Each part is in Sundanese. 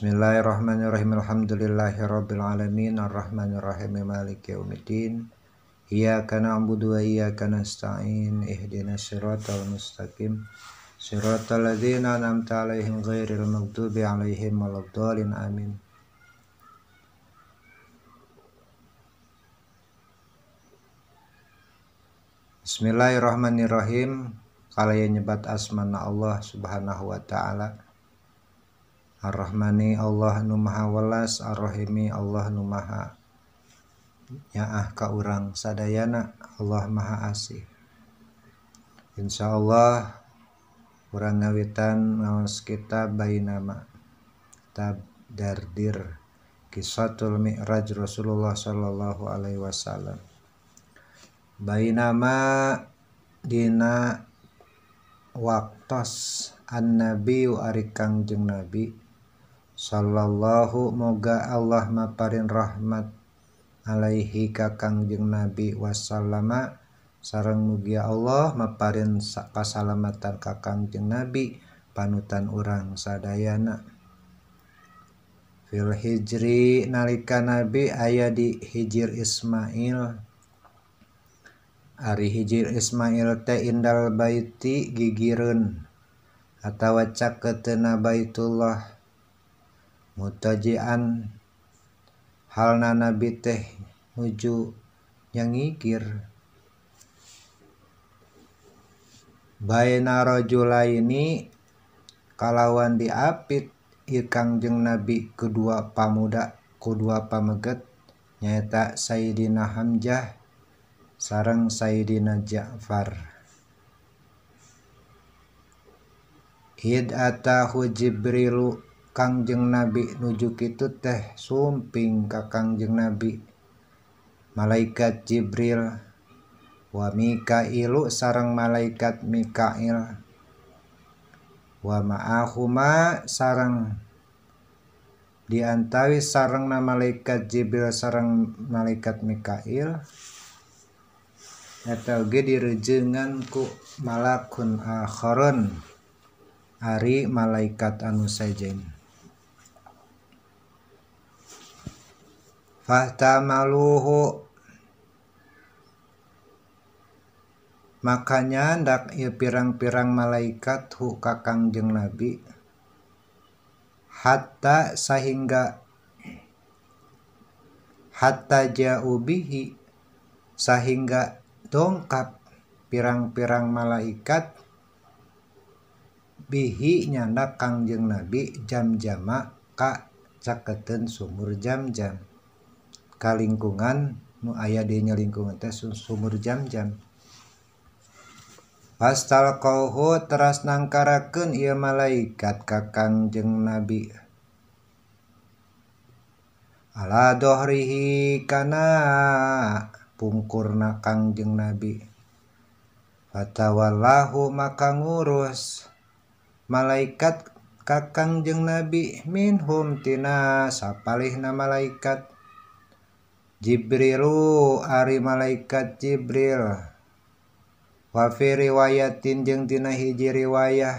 Bismillahirrahmanirrahim. Alhamdulillahirabbil alamin arrahmanirrahim maliki yaumiddin. Iyyaka na'budu wa iyyaka nasta'in. ihdina siratal mustaqim. Siratal ladzina an'amta 'alaihim ghairil maghdubi 'alaihim waladdallin. Amin. Bismillahirrahmanirrahim. Kalian nyebat asmana Allah Subhanahu wa taala Ar-Rahmani Allah nu maha welas Ar-Rahimi Allah nu maha nyaah ka urang sadayana Allah maha asih Insya Allah kurang ngawitan ngawas kita bayi nama tab dardir kisatul mi'raj Rasulullah Sallallahu Alaihi Wasallam bayi nama dina waktos an nabi ari kangjeng nabi Shallallahumoga Allah mafarin Rahmat Alaihi kakangjeng nabi Wasallama sarang mugia Allah maparin saksalamatan Kaangg jeng nabi panutan urang Sadayana Hai filhijri nalika nabi ayaah di Hijr Ismail hari hijjr Ismail tehinddal baiiti giggirun atau wacak ketenaba itulahi mutajian hal nabi teh nuju yang ngikir Baina ini kalawan diapit ikang jeng nabi kedua pamuda kedua pameget nyata Sayyidina Hamzah sarang Sayyidina Ja'far Id atahu Jibrilu Kangjeng Nabi nuju kitu teh sumping ka Kangjeng Nabi malaikat Jibril wa Mikailu sarang malaikat Mikail wa ma'ahuma sarang diantawi sarang na malaikat Jibril sarang malaikat Mikail eta ge direjeungan ku malakun akharun ari malaikat anu sejen. fahtamaluhu makanya ndak ya pirang-pirang malaikat hu kakang jeng nabi hatta sehingga hatta jaubihi sehingga dongkap pirang-pirang malaikat bihi nyanda kangjeng nabi jam-jama ka caketen sumur jam-jam lingkungan mu ayanya lingkungan tesus sumur jam-jan pastal kauhu ters nangkaraken ia malaikat kakangjeng nabi aladorihikana pmkur naangjeng nabi katawalau maka ngurus malaikat kakangjeng nabi Minhumtina Sapalihna malaikat Jibrilu Ari malaikat Jibril fi riwayatin jeung tina hiji riwayah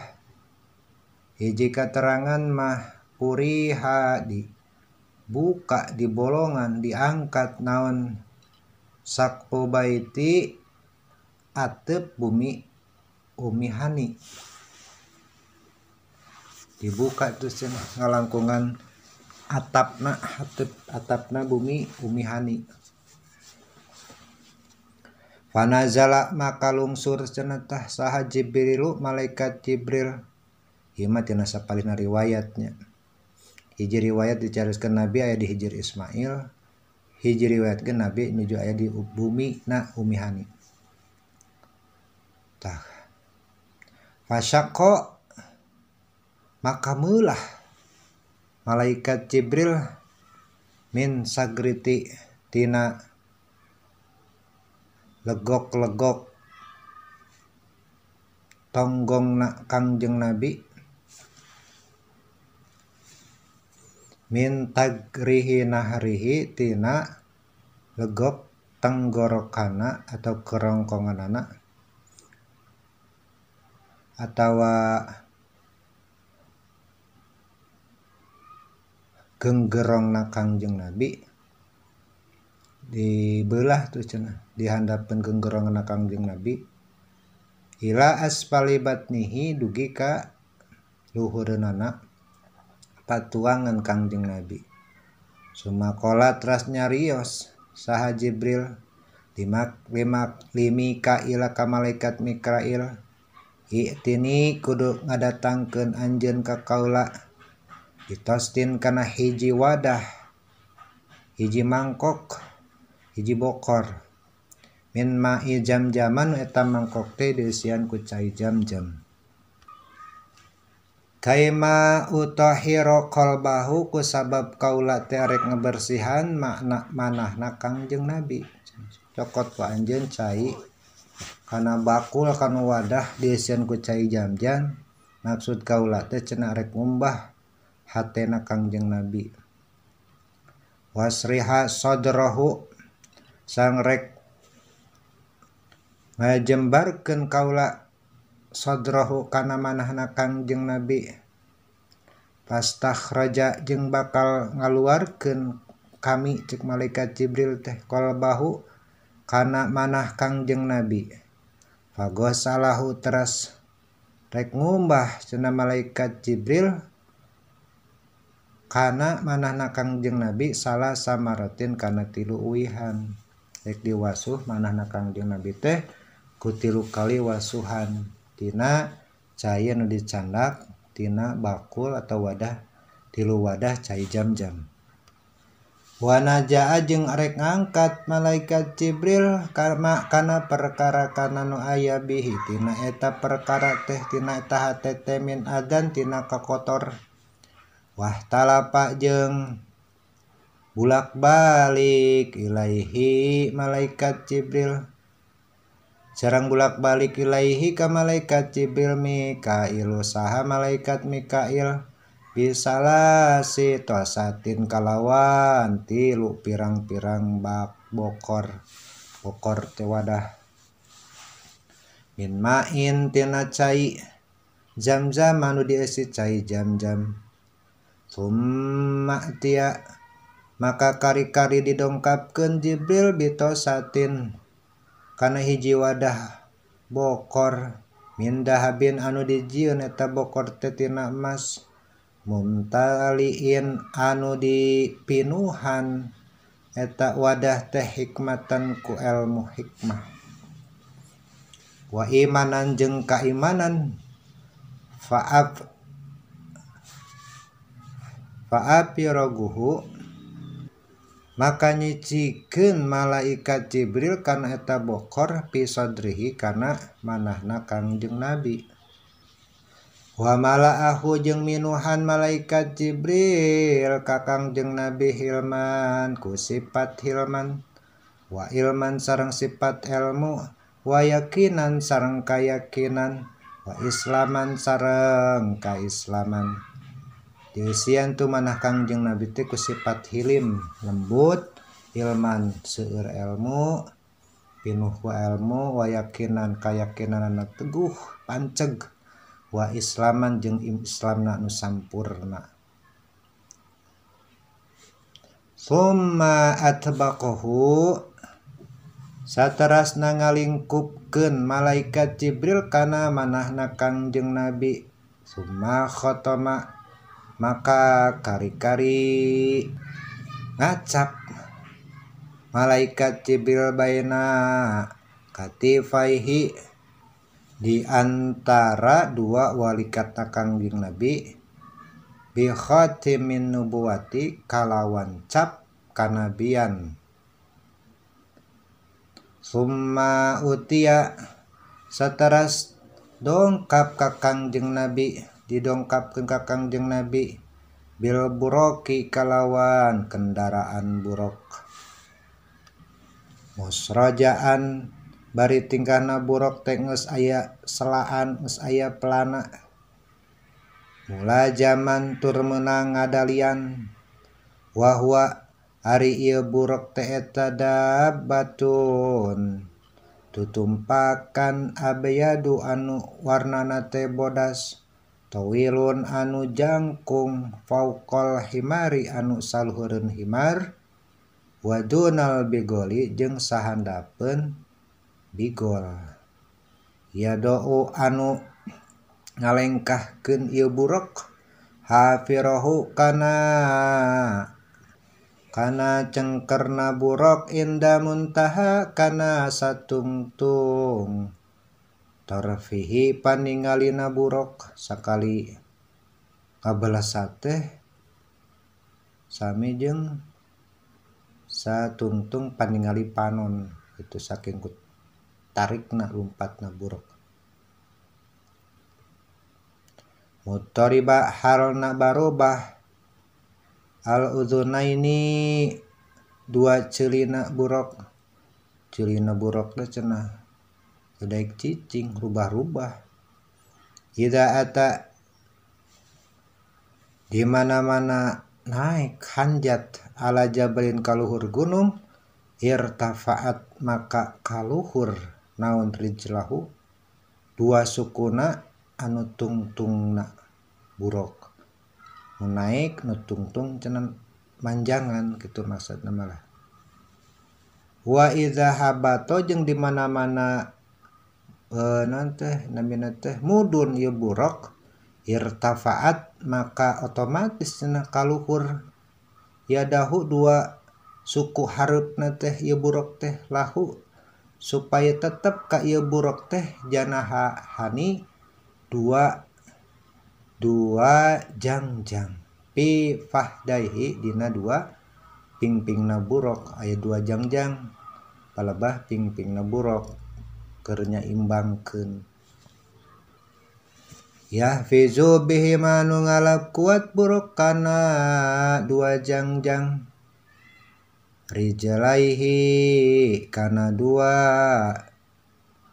hiji keterangan mah puriha di buka di bolongan diangkat naon sakpo baiti atep bumi umihani dibuka sih ngalangkungan atapna hatep atapna bumi bumi hani Fanazala maka lungsur cenetah saha Jibrilu malaikat Jibril Ima tina sapalina riwayatnya Hiji riwayat dicariskan Nabi ayah di Hijir Ismail Hiji riwayat ke Nabi nuju ayah di bumi na hani Tah Fasyako maka mulah malaikat Jibril min sagriti tina legok-legok tonggong na kangjeng nabi min tagrihi nahrihi tina legok tenggorokana atau kerongkongan anak atau gengerong na Kangjeng nabi Hai dibelah tuhna dihanda pen geggerong na Kajeng nabi Ilaaspalibat nihhi dugi Ka Luhur anak patuangan Kangjeng nabi Sumakola trasnya Rio sah Jibril dimakmaklimi kailaaka malakatt Mirail Itini kudu ngadatangkan Anjen Ka Kaula ditostin karena hiji wadah hiji mangkok hiji bokor min ma'i jam-jaman eta mangkok teh diisian ku cai jam-jam Kaima utahiro kolbahu ku sabab kaula terek ngebersihan makna manah nakang jeng nabi cokot ku anjen cai karena bakul kan wadah desian kucai jam-jam maksud kaula teh cenarek umbah hat Kangjeng nabi wasriha sorohu sangrek nga jembarken Kaula sodrohu karena man Kangjeng nabi pasta Raja jeng bakal ngaluarkan kami Cik malaikat Cibril teh kalau bahhu karena man Kangjeng nabi pagogo salahasrek ngubah sena malaikat Jibril ke anak mana naangjeng nabi salah sama rottin karena tilu Wiihan diwasuh mana naangje nabi teh ku tiru kali wasuhantinana cairin dicandaktinana bakul atau wadah tilu wadah cair jam-jam Wana jajengrek ngangkat malaikat Jibril karena karena perkara kanan aya Biitina ap perkara tehtinaeta min Azantina ke kotor Wah tala Pakjeng bulak-balik Iaihi malaikat Cibril jarang bulak-balik Iaihi kam malaikat cibril Mikail usaha malaikat Mikail bisalah si to satin kalawan lu pirang-pirarang bab bokor bokor tewadah min mainna ca jam-zamm anu di ca jam-jam Ummak tiak maka kari-kari didongkap ke Jibril bitto satin karena hiji wadah bokor minda habin Hanu dijiuneta Bokor tetina emasmunttaliin anu di Pinuhan etak wadah teh hikmatan kuelmuhikmah waimanan jengngkaimanan faaf api roguhu maka nyiciken malaikat Cibril karenaab bokor pissadrihi karena manah nakangjeng nabi wama aku jeng Minuhan malaikat Cibril kakangjeng nabi Hman ku sifat Hman wailman sarengsifat ilmu wayakinan sarang kayakinan waislaman sareng kaislamanku di siian tuh manah kangjeng nabi tiku sifat hilim lembut ilman seur ilmu pinuh wa ilmu wayakinan kayakakinan anak teguh pancegwah Islaman jeng Islam nanu sampur Sumaat bakohhu satteras na nga lingkupken malaikat Jibril karena manah nakanjeng nabi summakhotoma maka kari-kari ngacak malaikat Jibril baina katifaihi di antara dua wali kata kangjeng Nabi bi khatimin nubuwati kalawan cap kanabian summa utia seteras dongkap ka jeng Nabi ongkap kekakangjeng nabi Bil buoki kalawan kendaraan burok Hai musrojaan bari tingkana buok teknus aya selahan saya pelana Hai mulai zaman tur menang adalian wahwa Ariya buok tehtadabatun Tutumpakan Abeyadu anu warnanate bodas Wilun anujangkung fakol himari anuk salhurun himar Wajunal bigli jeng sahhandapen biggol Ya do anu ngalengkahken ilburok hafirohukana karena cengkerna buok inda muntahakanaa tumtung. tarfihi paningalina naburok sakali kabelas sate sami jeng satungtung paningali panon itu saking ku tarik na lumpat na buruk mutoriba nak barubah al ini dua celina burok celina buruk cenah ccing rubah-rubah Hai dimana-mana naik hanjat ala jabelin kalluhur gunung ir tafaat maka kalluhur naon rilahu tua sukuna anu tung tungnak buok naiknut tungtungcenang manjangan gitu masaud nama waizahabtojeng dimana-mana yang Eh, nanti teh namina teh mudun buok irtafaat maka otomatis jenah kalluhur ya dahulu dua suku Harutna teh ya buok teh lahu supaya tetap Kakia buok teh janahaha Hani 22 jamjang pifadahi Dina duapingping naburok aya dua jamjang Paahhpingpin na buok kernya imbangkan ya bihi manu ngalap kuat buruk kana dua jangjang Rijalaihi kana dua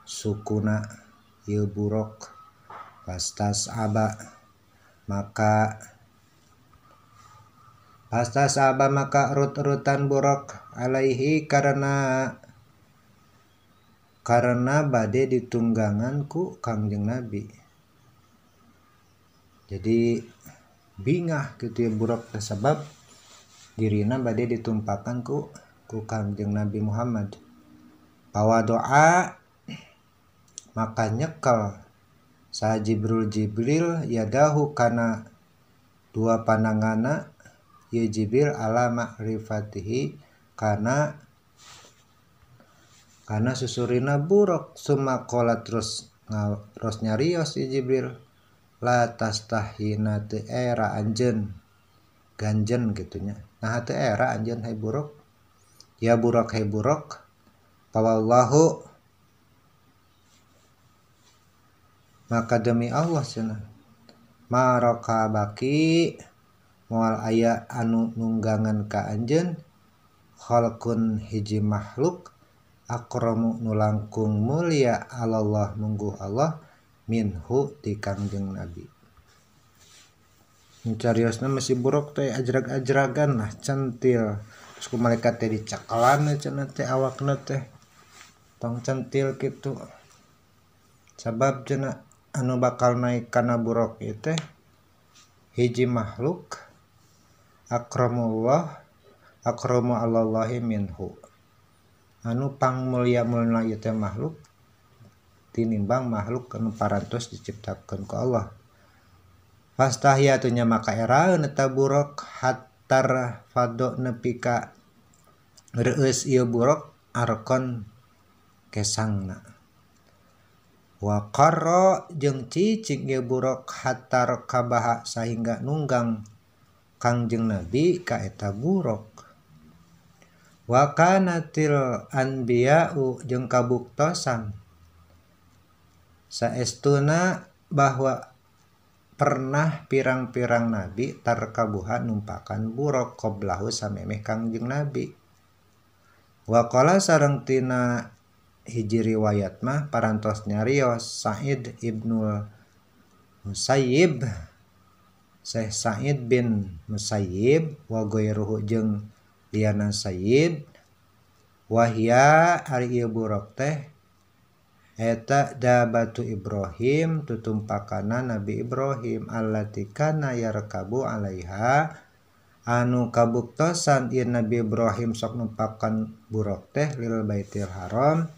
sukuna ya buruk pastas aba maka pastas aba maka rut-rutan buruk alaihi karena karena badai ditungganganku Kangjeng Nabi. Jadi bingah gitu ya buruk tersebab dirina badai ditumpakan ku ku Kangjeng Nabi Muhammad. bawa doa maka nyekel sa Jibril Jibril yadahu karena dua panangana ya Jibril ala makrifatihi karena karena susurina buruk suma kola terus terus nyarios si Jibril la tastahina te era anjen ganjen gitunya nah te era anjen hai buruk ya buruk hai buruk pawallahu maka demi Allah cenah maraka baki mual aya anu nunggangan ka anjen khalqun hiji makhluk punya akromu nulangkung mulia Allah Allah Munggu Allah minhu di kangjeng nabicariusnya masih buruk teh ajarak-ajraga nah cantilku malaikat tadidicakala teh awak teh tong cantil gitu sabab jenak anu bakal naik karena buruk teh hiji makhluk akramullah akro allaallahhim minhu pang mulia makhluk tinimbang makhluk ke 400 diciptakan ke Allah pasttahhinya maka erata buok hatar fadok nepikakon keang waqaro jeng bu hatar kabaha sehingga nunggang kangngjeng nabi kaeta burok wakatil andbia jengngkabuktosan Hai sayaestuna bahwa pernah pirang-pirang nabi tarkabuhan numpakan burok qblahu sampai Meh Kajeng nabi wakala sarentina Hijiriwayat mah paras nyarios Said Ibnul Musaib Sykh Said bin Musayib wogo ruhu jengngka Diana Said Wahia Haryaok teh heta da batu Ibrahim tutumpakan nabi Ibrahim Allahikanyar kabu Alaiha anu kabuktosan Nabi Ibrahim sok numpakan buok tehh lil Baitil Haram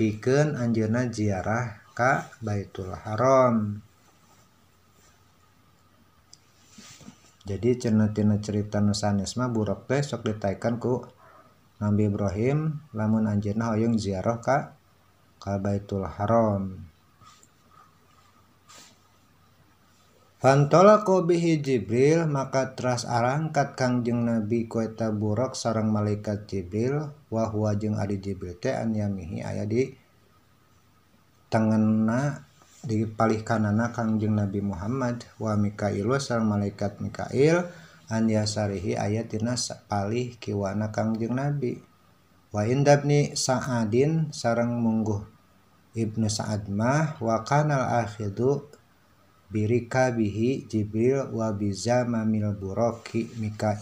piken Anjna ziarah Ka Baitulah Harram jadi cernatina cerita nusanisme buruk besok ditaitikanku Nabi Ibrahim lamun Anjina Oungziarah Ka kal Baul Haram hantol kobihi Jibril maka terus arangkat Kangjeng nabi kueta buok seorang malaikat Jibril wahwajeng ajibril Tnya Mihi aya di tena yang dipalih kanana Kangjeng Nabi Muhammad wa Mikail seorang malaikat Mikail Annyasarihi ayat Pal Kiwana Kangjeng nabi Wahdabni saaddin sarang muunggu Ibnu Samah wakanalhirhubiri kabihhi jibilwabiza mamil buoki Mika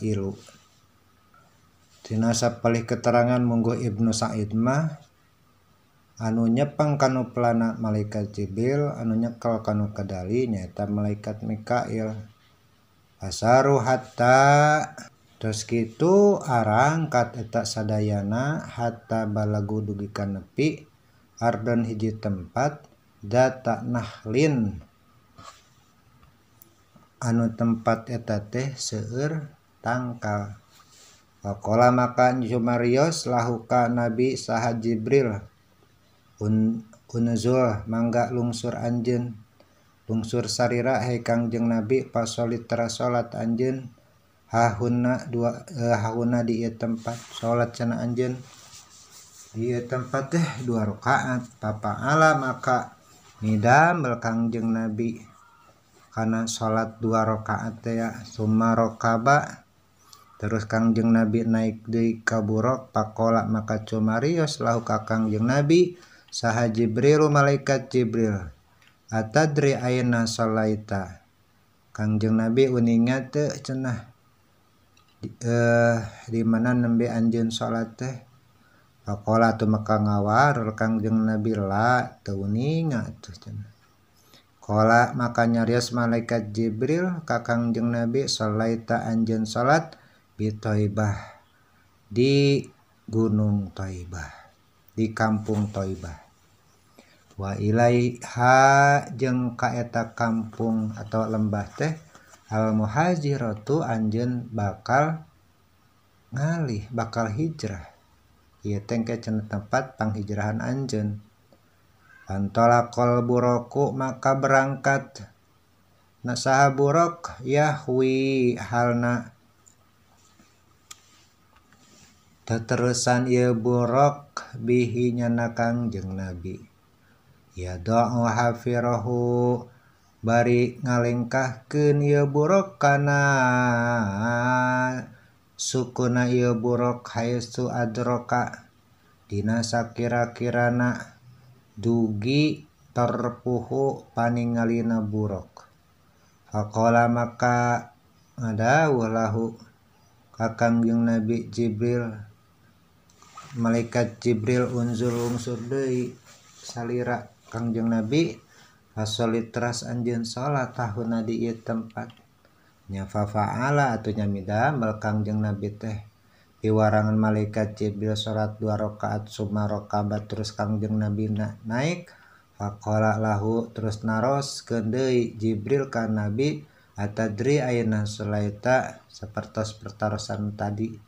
Tiasa palingih keterangan Mnggu Ibnu Saidmah yang anu nyepang kanu pelana malaikat Jibril anu nyekel kanu kedali nyata malaikat Mikail asaru hatta terus gitu arang kat etak sadayana hatta balagu dugikan nepi ardon hiji tempat data nahlin anu tempat eta teh seueur tangkal Wakola makan Jumarios lahuka Nabi Saha Jibril Un, unzul mangga lungsur anjen lungsur sarira hei kangjeng nabi pasolit tera salat anjen hahuna dua eh, hahuna di tempat salat cana anjen di tempat teh dua rakaat papa ala maka nidamel kangjeng nabi karena salat dua rakaat ya summa rokaba terus kangjeng nabi naik di kaburok pakolak pakola maka cumarios lahu kakang jeng nabi sah Jibril rumah malaikat Jibril Atdriita Kangjeng nabi uningnya tuh cenah eh, dimana nembe anj salat tehkola tuh maka ngawar Kangjeng nabilah atauingkola maka nyaries malaikat Jibril Kaangjeng nabisholaita Anjin salat Bi Thibahh di gunung Thaibah di kampung Toibah wa ilaiha jeng kaeta kampung atau lembah teh al muhajiratu anjen bakal ngalih bakal hijrah ia tengke cenet tempat panghijrahan anjen kol buroku maka berangkat Nasaha burok Yahwi halna terusan ia buokbihinya na Kajeng nabi ya donghafirrohu bari ngalegkah ke buokkana sukuna buok Haiuroka dinsa kira-kira anak dugi terpuhu pani ngalina buok koklama maka adawalahu Kaangjeng nabi jibilnya malaikat Jibril unsur-rumsur Dei Salira Kangjeng nabi as ras Anjing salat tahun nadi tempat nyafafaala atnya middamel Kangjeng nabi teh diwarangan malaikat Jibril salat dua rakaat Sumakababat terus Kangjeng Nabi naik fa lahu terus naros kedai Jibril kan nabi Atdri Sulaita sepertios pertarasan tadi itu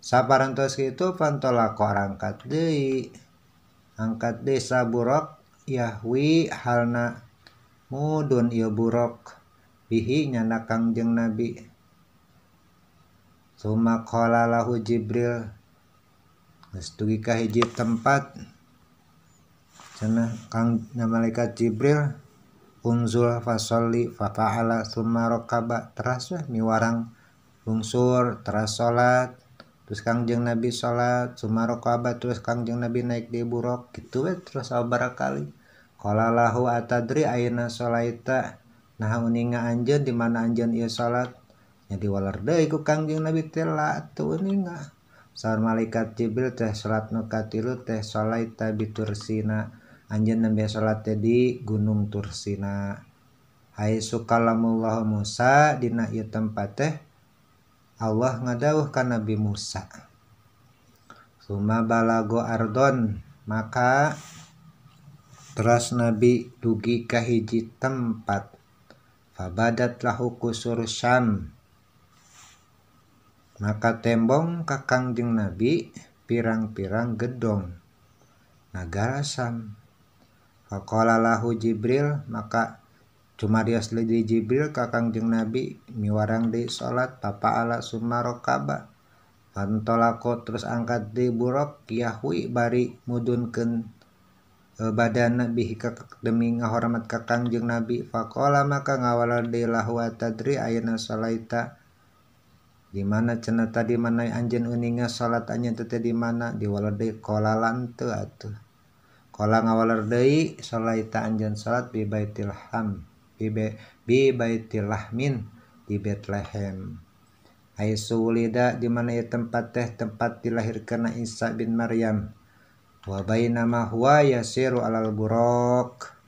saparantos itu pantolako angkat di angkat desa burok Yahwi halna mudun ioburok burok bihi nyana kangjeng nabi Suma qala lahu jibril geus hiji tempat cenah kang malaikat jibril unzul fasoli fafa'ala summa rokaba teras miwarang lungsur teras salat Kangjeng Nabi salat Sumaqabat terus Kajeng nabi naik di buok gitu terusbarakalihudriinashoita nahinga An di mana Anjan ia salat jadi diwaladaikuje nabi tela tuh so malaikat jibril teh salat nukatilu teh salaina Anj salatnya di Gunung Turkina Hai sukaallah Musa Di tempat teh Allah ngadawuh ka Nabi Musa Suma balago ardon maka terus Nabi dugi ka hiji tempat fabadat lahu kusur syam maka tembong ka Kangjeng Nabi pirang-pirang gedong nagara Sam Fakolalahu lahu Jibril maka Marialedjibil kakangjung nabi miwaang di salat papa ala summakaba hantolako terus angkat di buok yawi bari mudunken e, badan nabi hi demimat kakangjung nabi fakala maka ngawaladri salaita dimana ceta dimana anj uninga salat antete di mana diwala dekolalanuh ko awala salaita Anjan salat bebaittilhamil bi baitillah min di Bethlehem ai sulida di mana ia tempat teh tempat dilahirkan Isa bin Maryam wa bainama huwa yasiru alal burok.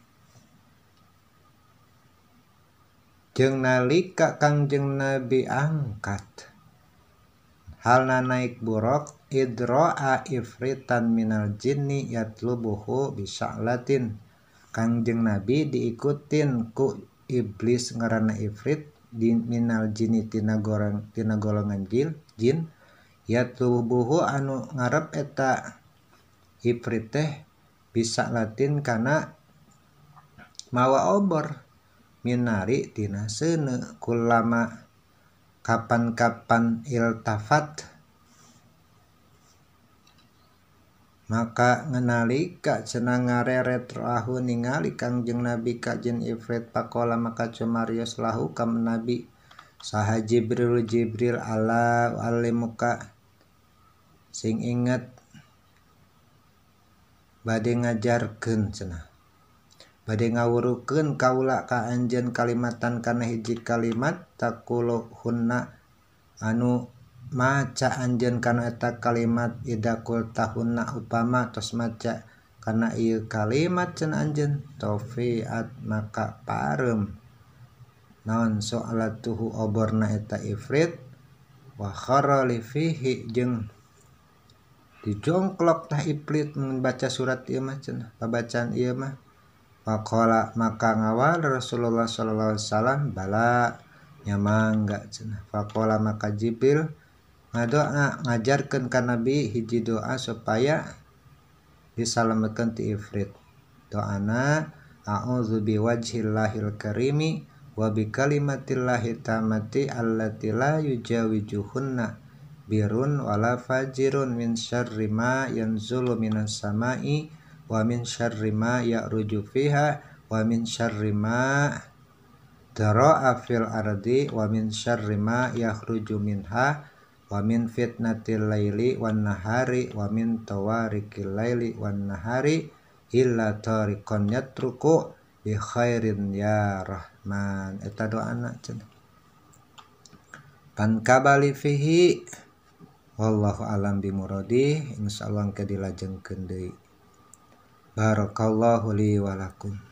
jeng nalika kangjeng nabi angkat halna naik burok. idro'a ifritan minal jinni yatlubuhu bisa latin Kangjeng nabi diikutin ku iblis ngerana ifrit Minalnitina gotina golongan jiljin Ya tuh buhu anu ngarep eta ifrit teh bisa latin karena mawa obor minaritina se lama kapan-kaan il tafat. punya maka ngenali Kak sena ngareret rahu ningali kangjeng nabi kajin ifrit pak maka cumarius lahu kam nabi sah jibriljibril ala muka sing inget badde ngajarken senang badde ngawurken kau la ka anjen kalimtan karena hijji kalimat takulo hunnak anu punya maca anj karena etak kalimat idakul ta tomaca karena kalimatj tofiat maka parem non so tuhhu oborn naeta ifrit wahi di jongkktahiblidmbaca surat bacaan mah fakola maka ngawal Rasulullah Shalllam bala nyamanganah fakola maka jipil, ngadoa ngajarkan ka nabi hiji doa supaya disalametkan ti ifrit doana a'udzu biwajhillahil karimi wa bi kalimatillahi tamati allati la yujawijuhunna birun wala fajirun min syarri ma yanzulu minas samai wa min syarri ma ya'ruju fiha wa min syarri ma fil ardi wa min syarri ma yakhruju minha wamin fitnatil laili wan nahari wamin tawarikil laili wan nahari illa tariqan yatruku bi khairin ya rahman eta anak cenah pan kabali fihi wallahu alam bimuradi insyaallah ke dilajengkeun deui barakallahu li wa lakum